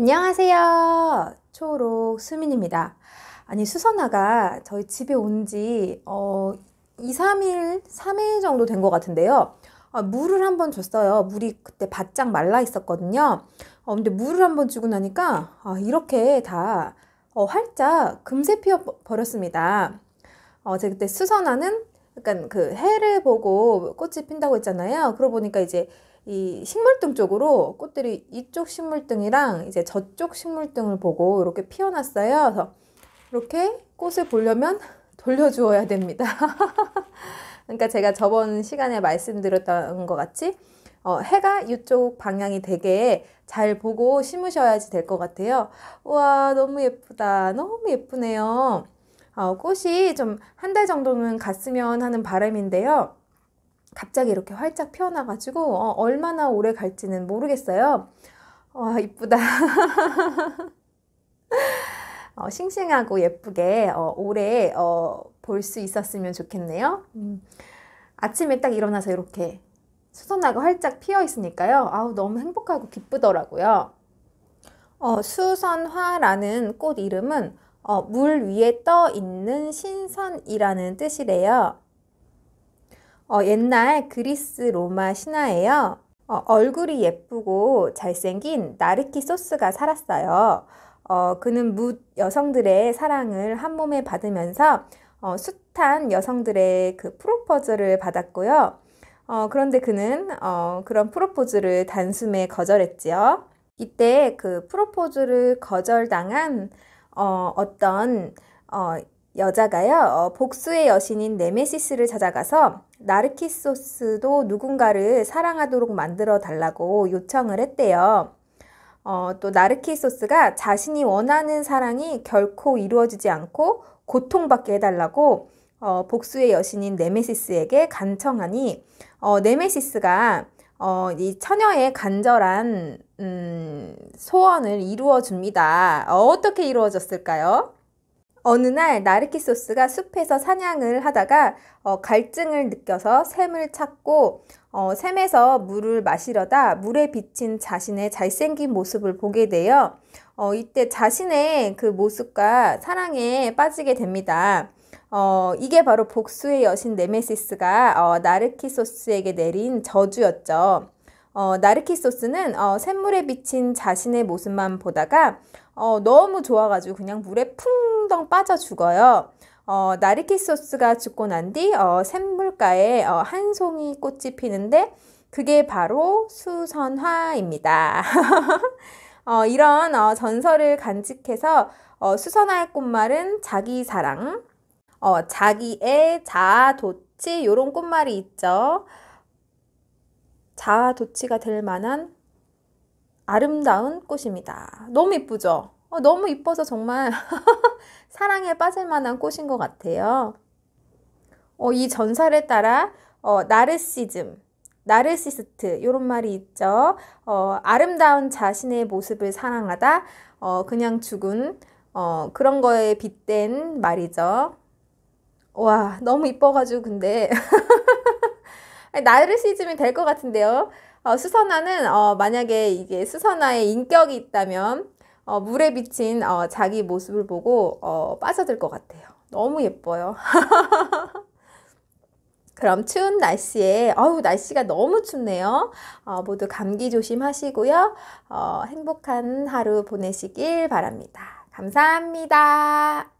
안녕하세요. 초록 수민입니다. 아니, 수선화가 저희 집에 온지 어, 2, 3일, 3일 정도 된 것 같은데요. 아, 물을 한번 줬어요. 물이 그때 바짝 말라 있었거든요. 어, 근데 물을 한번 주고 나니까 아, 이렇게 다 어, 활짝 금세 피어 버렸습니다. 어, 제가 그때 수선화는 약간 그 해를 보고 꽃이 핀다고 했잖아요. 그러고 보니까 이제 이 식물등 쪽으로 꽃들이 이쪽 식물등이랑 이제 저쪽 식물등을 보고 이렇게 피어났어요. 그래서 이렇게 꽃을 보려면 돌려주어야 됩니다. 그러니까 제가 저번 시간에 말씀드렸던 것 같이 어, 해가 이쪽 방향이 되게 잘 보고 심으셔야지 될 것 같아요. 우와 너무 예쁘다. 너무 예쁘네요. 어, 꽃이 좀 한 달 정도는 갔으면 하는 바람인데요. 갑자기 이렇게 활짝 피어나가지고 어, 얼마나 오래 갈지는 모르겠어요. 와 이쁘다. 어, 싱싱하고 예쁘게 어, 오래 어, 볼수 있었으면 좋겠네요. 음. 아침에 딱 일어나서 이렇게 수선화가 활짝 피어 있으니까요. 아우 너무 행복하고 기쁘더라고요. 어, 수선화라는 꽃 이름은 어, 물 위에 떠 있는 신선이라는 뜻이래요. 어, 옛날 그리스 로마 신화예요 어, 얼굴이 예쁘고 잘생긴 나르키소스가 살았어요. 어, 그는 무 여성들의 사랑을 한 몸에 받으면서 어, 숱한 여성들의 그 프로포즈를 받았고요. 어, 그런데 그는 어, 그런 프로포즈를 단숨에 거절했지요. 이때 그 프로포즈를 거절당한 어, 어떤 어, 여자가요, 어, 복수의 여신인 네메시스를 찾아가서 나르키소스도 누군가를 사랑하도록 만들어 달라고 요청을 했대요. 어, 또 나르키소스가 자신이 원하는 사랑이 결코 이루어지지 않고 고통받게 해달라고 어, 복수의 여신인 네메시스에게 간청하니 어, 네메시스가 어, 이 처녀의 간절한 음, 소원을 이루어 줍니다. 어, 어떻게 이루어졌을까요? 어느 날 나르키 소스가 숲에서 사냥을 하다가 어, 갈증을 느껴서 샘을 찾고 어, 샘에서 물을 마시려다 물에 비친 자신의 잘생긴 모습을 보게 되어 어, 이때 자신의 그 모습과 사랑에 빠지게 됩니다. 어, 이게 바로 복수의 여신 네메시스가 어, 나르키소스에게 내린 저주였죠. 어, 나르키소스는 어, 샘물에 비친 자신의 모습만 보다가 어, 너무 좋아가지고 그냥 물에 풍덩 빠져 죽어요. 어, 나르키소스가 죽고 난뒤 어, 샘물가에 어, 한 송이 꽃이 피는데 그게 바로 수선화입니다. 어, 이런 어, 전설을 간직해서 어, 수선화의 꽃말은 자기 사랑, 어, 자기의 자도취 요런 꽃말이 있죠. 다도취가될 만한 아름다운 꽃입니다. 너무 이쁘죠? 어, 너무 이뻐서 정말 사랑에 빠질 만한 꽃인 것 같아요. 어, 이 전설에 따라 어, 나르시즘, 나르시스트 이런 말이 있죠. 어, 아름다운 자신의 모습을 사랑하다 어, 그냥 죽은 어, 그런 거에 빗댄 말이죠. 와 너무 이뻐가지고 근데 나르시즘이 될 것 같은데요. 어, 수선화는 어, 만약에 이게 수선화의 인격이 있다면 어, 물에 비친 어, 자기 모습을 보고 어, 빠져들 것 같아요. 너무 예뻐요. 그럼 추운 날씨에 어우 날씨가 너무 춥네요. 어, 모두 감기 조심하시고요. 어, 행복한 하루 보내시길 바랍니다. 감사합니다.